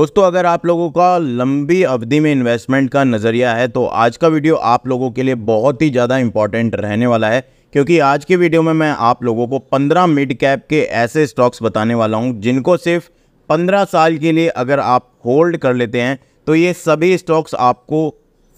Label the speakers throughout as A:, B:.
A: दोस्तों अगर आप लोगों का लंबी अवधि में इन्वेस्टमेंट का नज़रिया है तो आज का वीडियो आप लोगों के लिए बहुत ही ज़्यादा इंपॉर्टेंट रहने वाला है क्योंकि आज के वीडियो में मैं आप लोगों को 15 मिड कैप के ऐसे स्टॉक्स बताने वाला हूं जिनको सिर्फ 15 साल के लिए अगर आप होल्ड कर लेते हैं तो ये सभी स्टॉक्स आपको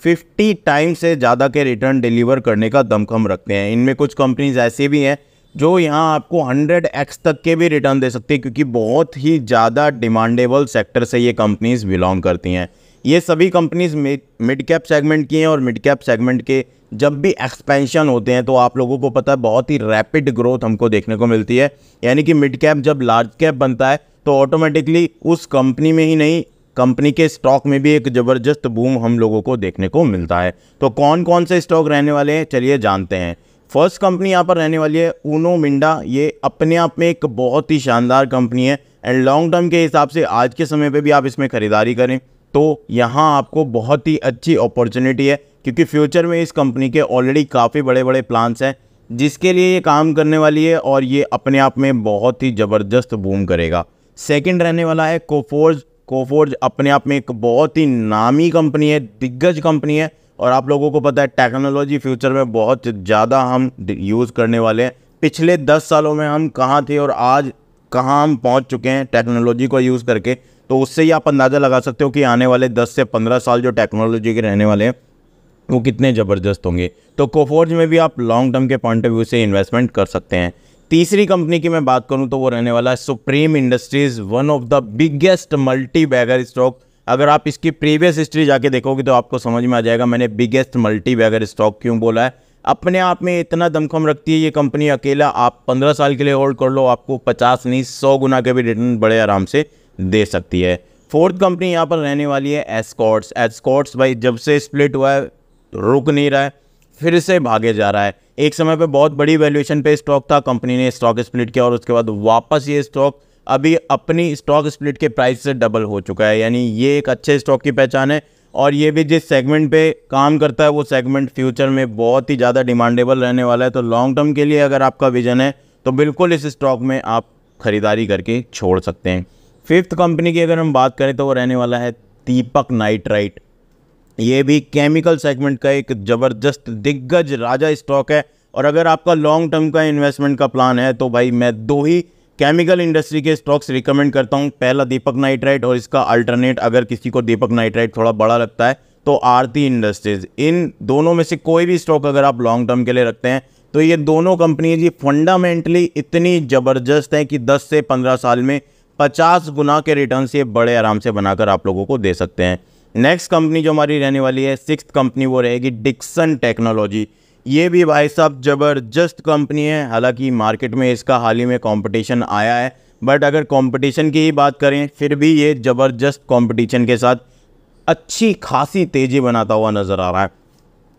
A: 50 टाइम से ज़्यादा के रिटर्न डिलीवर करने का दमखम रखते हैं इनमें कुछ कंपनीज ऐसी भी हैं जो यहाँ आपको 100x एक्स तक के भी रिटर्न दे सकती है क्योंकि बहुत ही ज़्यादा डिमांडेबल सेक्टर से ये कंपनीज़ बिलोंग करती हैं ये सभी कंपनीज़ मिड कैप सेगमेंट की हैं और मिड कैप सेगमेंट के जब भी एक्सपेंशन होते हैं तो आप लोगों को पता है बहुत ही रैपिड ग्रोथ हमको देखने को मिलती है यानी कि मिड कैप जब लार्ज कैप बनता है तो ऑटोमेटिकली उस कंपनी में ही नहीं कंपनी के स्टॉक में भी एक ज़बरदस्त बूम हम लोगों को देखने को मिलता है तो कौन कौन से स्टॉक रहने वाले हैं चलिए जानते हैं फर्स्ट कंपनी यहाँ पर रहने वाली है ऊनो मिंडा ये अपने आप में एक बहुत ही शानदार कंपनी है एंड लॉन्ग टर्म के हिसाब से आज के समय पे भी आप इसमें ख़रीदारी करें तो यहाँ आपको बहुत ही अच्छी अपॉर्चुनिटी है क्योंकि फ्यूचर में इस कंपनी के ऑलरेडी काफ़ी बड़े बड़े प्लान्स हैं जिसके लिए ये काम करने वाली है और ये अपने आप में बहुत ही ज़बरदस्त बूम करेगा सेकेंड रहने वाला है कोफोर्ज कोफोर्ज अपने आप में एक बहुत ही नामी कंपनी है दिग्गज कंपनी है और आप लोगों को पता है टेक्नोलॉजी फ्यूचर में बहुत ज़्यादा हम यूज़ करने वाले हैं पिछले दस सालों में हम कहाँ थे और आज कहाँ हम पहुँच चुके हैं टेक्नोलॉजी को यूज़ करके तो उससे ही आप अंदाज़ा लगा सकते हो कि आने वाले दस से पंद्रह साल जो टेक्नोलॉजी के रहने वाले हैं वो कितने ज़बरदस्त होंगे तो कोफोर्ज में भी आप लॉन्ग टर्म के पॉइंट ऑफ व्यू से इन्वेस्टमेंट कर सकते हैं तीसरी कंपनी की मैं बात करूं तो वो रहने वाला है Supreme Industries one of the biggest multibagger stock अगर आप इसकी प्रीवियस हिस्ट्री जाके देखोगे तो आपको समझ में आ जाएगा मैंने बिगेस्ट मल्टी वैगर स्टॉक क्यों बोला है अपने आप में इतना दमखम रखती है ये कंपनी अकेला आप पंद्रह साल के लिए होल्ड कर लो आपको पचास नहीं सौ गुना के भी रिटर्न बड़े आराम से दे सकती है फोर्थ कंपनी यहाँ पर रहने वाली है एस्कॉट्स एस्कॉट्स भाई जब से स्प्लिट हुआ है रुक नहीं रहा है फिर से भागे जा रहा है एक समय पे बहुत बड़ी वैल्यूएशन पे स्टॉक था कंपनी ने स्टॉक स्प्लिट किया और उसके बाद वापस ये स्टॉक अभी अपनी स्टॉक स्प्लिट के प्राइस से डबल हो चुका है यानी ये एक अच्छे स्टॉक की पहचान है और ये भी जिस सेगमेंट पे काम करता है वो सेगमेंट फ्यूचर में बहुत ही ज़्यादा डिमांडेबल रहने वाला है तो लॉन्ग टर्म के लिए अगर आपका विजन है तो बिल्कुल इस स्टॉक में आप ख़रीदारी करके छोड़ सकते हैं फिफ्थ कंपनी की अगर हम बात करें तो वो रहने वाला है दीपक नाइट्राइट ये भी केमिकल सेगमेंट का एक ज़बरदस्त दिग्गज राजा स्टॉक है और अगर आपका लॉन्ग टर्म का इन्वेस्टमेंट का प्लान है तो भाई मैं दो ही केमिकल इंडस्ट्री के स्टॉक्स रिकमेंड करता हूँ पहला दीपक नाइट्राइट और इसका अल्टरनेट अगर किसी को दीपक नाइट्राइट थोड़ा बड़ा लगता है तो आरती इंडस्ट्रीज इन दोनों में से कोई भी स्टॉक अगर आप लॉन्ग टर्म के लिए रखते हैं तो ये दोनों कंपनी जी फंडामेंटली इतनी ज़बरदस्त हैं कि 10 से 15 साल में 50 गुना के रिटर्न ये बड़े आराम से बनाकर आप लोगों को दे सकते हैं नेक्स्ट कंपनी जो हमारी रहने वाली है सिक्स कंपनी वो रहेगी डिक्सन टेक्नोलॉजी ये भी भाई साहब ज़बरदस्त कंपनी है हालांकि मार्केट में इसका हाल ही में कंपटीशन आया है बट अगर कंपटीशन की ही बात करें फिर भी ये ज़बरदस्त कंपटीशन के साथ अच्छी खासी तेज़ी बनाता हुआ नज़र आ रहा है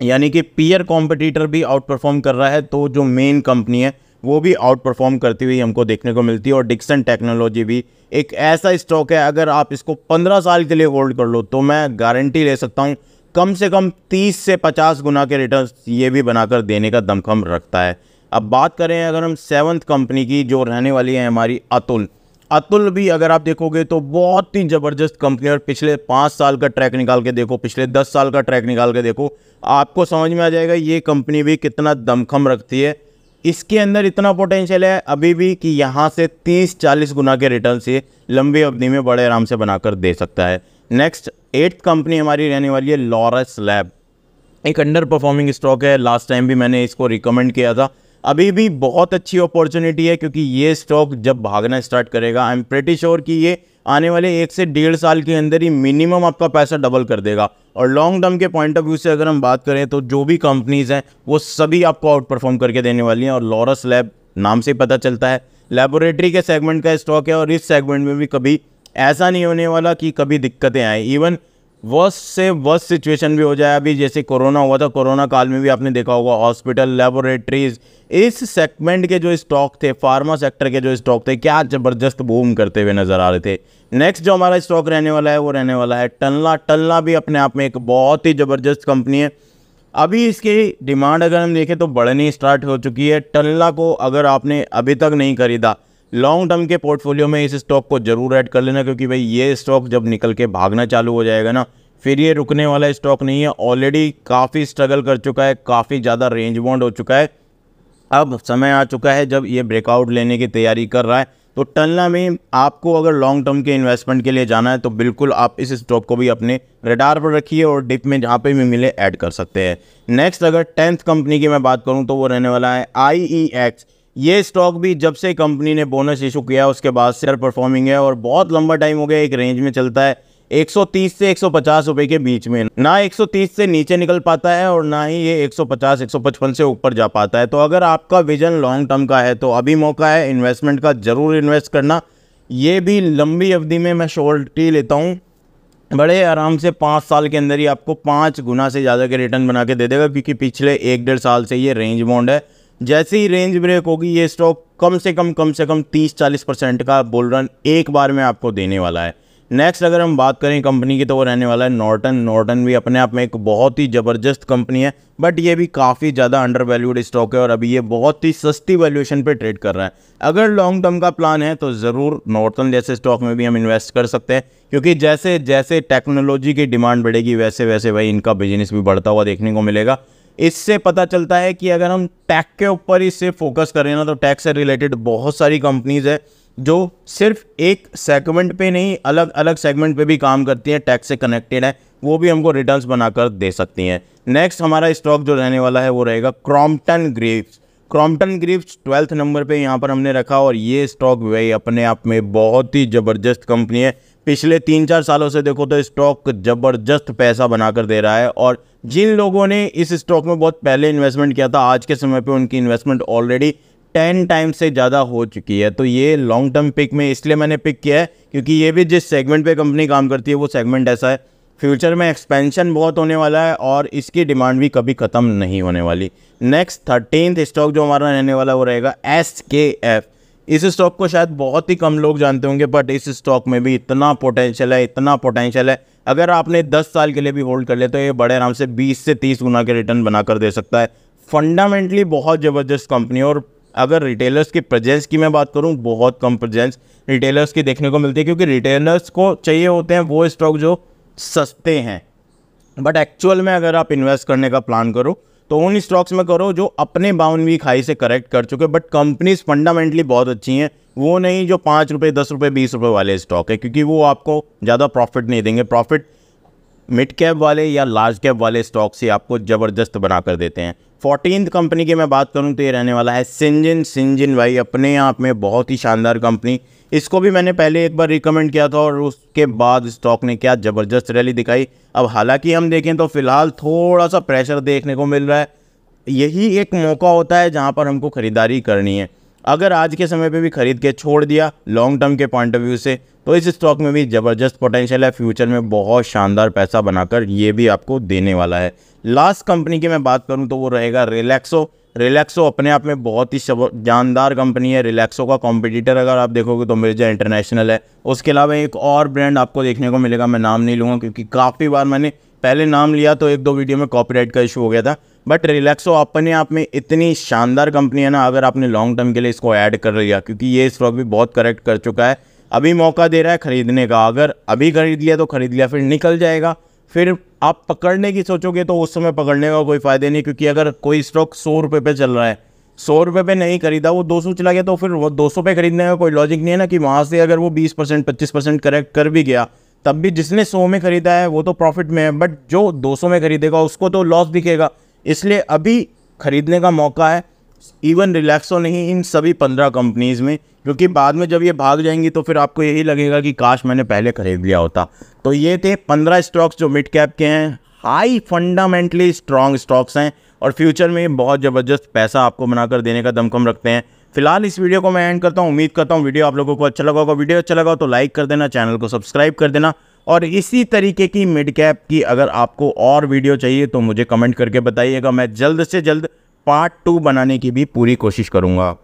A: यानी कि पीयर कॉम्पिटिटर भी आउट परफॉर्म कर रहा है तो जो मेन कंपनी है वो भी आउट परफॉर्म करती हुई हमको देखने को मिलती है और डिक्सन टेक्नोलॉजी भी एक ऐसा स्टॉक है अगर आप इसको 15 साल के लिए होल्ड कर लो तो मैं गारंटी ले सकता हूँ कम से कम 30 से 50 गुना के रिटर्न ये भी बनाकर देने का दमखम रखता है अब बात करें अगर हम सेवन्थ कंपनी की जो रहने वाली है हमारी अतुल अतुल भी अगर आप देखोगे तो बहुत ही ज़बरदस्त कंपनी और पिछले पाँच साल का ट्रैक निकाल के देखो पिछले दस साल का ट्रैक निकाल के देखो आपको समझ में आ जाएगा ये कंपनी भी कितना दमखम रखती है इसके अंदर इतना पोटेंशियल है अभी भी कि यहाँ से 30-40 गुना के रिटर्न ये लंबी अवधि में बड़े आराम से बनाकर दे सकता है नेक्स्ट एट्थ कंपनी हमारी रहने वाली है लॉरस लैब एक अंडर परफॉर्मिंग स्टॉक है लास्ट टाइम भी मैंने इसको रिकमेंड किया था अभी भी बहुत अच्छी अपॉर्चुनिटी है क्योंकि ये स्टॉक जब भागना स्टार्ट करेगा आई एम प्रेटी श्योर कि ये आने वाले एक से डेढ़ साल के अंदर ही मिनिमम आपका पैसा डबल कर देगा और लॉन्ग टर्म के पॉइंट ऑफ व्यू से अगर हम बात करें तो जो भी कंपनीज़ हैं वो सभी आपको आउट परफॉर्म करके देने वाली हैं और लॉरस लैब नाम से पता चलता है लेबोरेटरी के सेगमेंट का स्टॉक है और इस सेगमेंट में भी कभी ऐसा नहीं होने वाला कि कभी दिक्कतें आए इवन वर्ष से वर्स्ट सिचुएशन भी हो जाए अभी जैसे कोरोना हुआ था कोरोना काल में भी आपने देखा होगा हॉस्पिटल लेबोरेटरीज इस सेगमेंट के जो स्टॉक थे फार्मा सेक्टर के जो स्टॉक थे क्या ज़बरदस्त बूम करते हुए नज़र आ रहे थे नेक्स्ट जो हमारा स्टॉक रहने वाला है वो रहने वाला है टनला टनला भी अपने आप में एक बहुत ही ज़बरदस्त कंपनी है अभी इसकी डिमांड अगर हम देखें तो बढ़नी स्टार्ट हो चुकी है टनला को अगर आपने अभी तक नहीं खरीदा लॉन्ग टर्म के पोर्टफोलियो में इस स्टॉक को जरूर ऐड कर लेना क्योंकि भाई ये स्टॉक जब निकल के भागना चालू हो जाएगा ना फिर ये रुकने वाला स्टॉक नहीं है ऑलरेडी काफ़ी स्ट्रगल कर चुका है काफ़ी ज़्यादा रेंज बॉन्ड हो चुका है अब समय आ चुका है जब ये ब्रेकआउट लेने की तैयारी कर रहा है तो टलना में आपको अगर लॉन्ग टर्म के इन्वेस्टमेंट के लिए जाना है तो बिल्कुल आप इस स्टॉक को भी अपने रेडार पर रखिए और डिप में जहाँ पे भी मिले ऐड कर सकते हैं नेक्स्ट अगर टेंथ कंपनी की मैं बात करूँ तो वो रहने वाला है आई ई एक्स ये स्टॉक भी जब से कंपनी ने बोनस इशू किया उसके बाद शेयर परफॉर्मिंग है और बहुत लंबा टाइम हो गया एक रेंज में चलता है 130 से 150 रुपए के बीच में ना 130 से नीचे निकल पाता है और ना ही ये 150 155 से ऊपर जा पाता है तो अगर आपका विजन लॉन्ग टर्म का है तो अभी मौका है इन्वेस्टमेंट का ज़रूर इन्वेस्ट करना ये भी लंबी अवधि में मैं शोल्टी लेता हूँ बड़े आराम से पाँच साल के अंदर ही आपको पाँच गुना से ज़्यादा के रिटर्न बना के दे देगा क्योंकि पिछले एक डेढ़ साल से ये रेंज बॉन्ड है जैसे ही रेंज ब्रेक होगी ये स्टॉक कम से कम कम से कम 30-40 परसेंट का बोल रन एक बार में आपको देने वाला है नेक्स्ट अगर हम बात करें कंपनी की तो वो रहने वाला है नॉर्टन नॉर्टन भी अपने आप में एक बहुत ही ज़बरदस्त कंपनी है बट ये भी काफ़ी ज़्यादा अंडर वैल्यूड स्टॉक है और अभी ये बहुत ही सस्ती वैल्यूएशन पे ट्रेड कर रहा है अगर लॉन्ग टर्म का प्लान है तो ज़रूर नॉर्टन जैसे स्टॉक में भी हम इन्वेस्ट कर सकते हैं क्योंकि जैसे जैसे टेक्नोलॉजी की डिमांड बढ़ेगी वैसे वैसे भाई इनका बिजनेस भी बढ़ता हुआ देखने को मिलेगा इससे पता चलता है कि अगर हम टैक के ऊपर ही सिर्फ फोकस करें ना तो टैक से रिलेटेड बहुत सारी कंपनीज़ है जो सिर्फ एक सेगमेंट पे नहीं अलग अलग सेगमेंट पे भी काम करती हैं टैक्स से कनेक्टेड है वो भी हमको रिटर्न्स बनाकर दे सकती हैं नेक्स्ट हमारा स्टॉक जो रहने वाला है वो रहेगा Crompton Greaves Crompton Greaves twelfth number पे यहाँ पर हमने रखा और ये स्टॉक वही अपने आप में बहुत ही ज़बरदस्त कंपनी है पिछले तीन चार सालों से देखो तो स्टॉक ज़बरदस्त पैसा बनाकर दे रहा है और जिन लोगों ने इस स्टॉक में बहुत पहले इन्वेस्टमेंट किया था आज के समय पे उनकी इन्वेस्टमेंट ऑलरेडी टेन टाइम से ज़्यादा हो चुकी है तो ये लॉन्ग टर्म पिक में इसलिए मैंने पिक किया है क्योंकि ये भी जिस सेगमेंट पर कंपनी काम करती है वो सेगमेंट ऐसा है फ्यूचर में एक्सपेंशन बहुत होने वाला है और इसकी डिमांड भी कभी ख़त्म नहीं होने वाली नेक्स्ट थर्टीनथ स्टॉक जो हमारा रहने वाला वो रहेगा एस के एफ़ इस स्टॉक को शायद बहुत ही कम लोग जानते होंगे बट इस स्टॉक में भी इतना पोटेंशियल है इतना पोटेंशियल है अगर आपने 10 साल के लिए भी होल्ड कर लिया तो ये बड़े आराम से 20 से 30 गुना के रिटर्न बनाकर दे सकता है फंडामेंटली बहुत ज़बरदस्त कंपनी और अगर रिटेलर्स के प्रेजेंस की मैं बात करूँ बहुत कम प्रेजेंस रिटेलर्स की देखने को मिलती है क्योंकि रिटेलर्स को चाहिए होते हैं वो स्टॉक जो सस्ते हैं बट एक्चुअल में अगर आप इन्वेस्ट करने का प्लान करो तो उन स्टॉक्स में करो जो अपने बाउन वीक हाई से करेक्ट कर चुके बट कंपनीज फंडामेंटली बहुत अच्छी हैं वो नहीं जो पाँच रुपये दस रुपये बीस रुपये वाले स्टॉक है क्योंकि वो आपको ज़्यादा प्रॉफिट नहीं देंगे प्रॉफिट मिड कैप वाले या लार्ज कैप वाले स्टॉक से आपको ज़बरदस्त बना कर देते हैं फोर्टीन कंपनी की मैं बात करूं तो ये रहने वाला है सिंजिन सिंजिन भाई अपने आप में बहुत ही शानदार कंपनी इसको भी मैंने पहले एक बार रिकमेंड किया था और उसके बाद स्टॉक ने क्या ज़बरदस्त रैली दिखाई अब हालांकि हम देखें तो फिलहाल थोड़ा सा प्रेशर देखने को मिल रहा है यही एक मौका होता है जहाँ पर हमको ख़रीदारी करनी है अगर आज के समय पे भी खरीद के छोड़ दिया लॉन्ग टर्म के पॉइंट ऑफ व्यू से तो इस स्टॉक में भी ज़बरदस्त पोटेंशियल है फ्यूचर में बहुत शानदार पैसा बनाकर ये भी आपको देने वाला है लास्ट कंपनी की मैं बात करूँ तो वो रहेगा रिलैक्सो रिलैक्सो अपने आप में बहुत ही जानदार कंपनी है रिलैक्सो का कॉम्पिटिटर अगर आप देखोगे तो मिर्जा इंटरनेशनल है उसके अलावा एक और ब्रांड आपको देखने को मिलेगा मैं नाम नहीं लूँगा क्योंकि काफ़ी बार मैंने पहले नाम लिया तो एक दो वीडियो में कॉपीराइट का इशू हो गया था बट रिलैक्सो अपने आप में इतनी शानदार कंपनी है ना अगर आपने लॉन्ग टर्म के लिए इसको ऐड कर लिया क्योंकि ये स्टॉक भी बहुत करेक्ट कर चुका है अभी मौका दे रहा है ख़रीदने का अगर अभी ख़रीद लिया तो ख़रीद लिया फिर निकल जाएगा फिर आप पकड़ने की सोचोगे तो उस समय पकड़ने का कोई फ़ायदे नहीं क्योंकि अगर कोई स्टॉक सौ रुपये पे चल रहा है सौ रुपये पे नहीं खरीदा वो दो सौ चला गया तो फिर वो दो सौ पे खरीदने का कोई लॉजिक नहीं है ना कि वहाँ से अगर वो बीस परसेंट पच्चीस परसेंट करेक्ट कर भी गया तब भी जिसने सौ में खरीदा है वो तो प्रॉफिट में है बट जो दो सौ में खरीदेगा उसको तो लॉस दिखेगा इसलिए अभी ख़रीदने का मौका है इवन रिलैक्सो नहीं इन सभी पंद्रह कंपनीज़ में क्योंकि बाद में जब ये भाग जाएंगी तो फिर आपको यही लगेगा कि काश मैंने पहले ख़रीद लिया होता तो ये थे पंद्रह स्टॉक्स जो मिड कैप के हैं हाई फंडामेंटली स्ट्रॉन्ग स्टॉक्स हैं और फ्यूचर में बहुत ज़बरदस्त पैसा आपको बनाकर देने का दमकम रखते हैं फिलहाल इस वीडियो को मैं एंड करता हूँ उम्मीद करता हूँ वीडियो आप लोगों को अच्छा लगा होगा वीडियो अच्छा लगा हो तो लाइक कर देना चैनल को सब्सक्राइब कर देना और इसी तरीके की मिड कैप की अगर आपको और वीडियो चाहिए तो मुझे कमेंट करके बताइएगा मैं जल्द से जल्द पार्ट टू बनाने की भी पूरी कोशिश करूँगा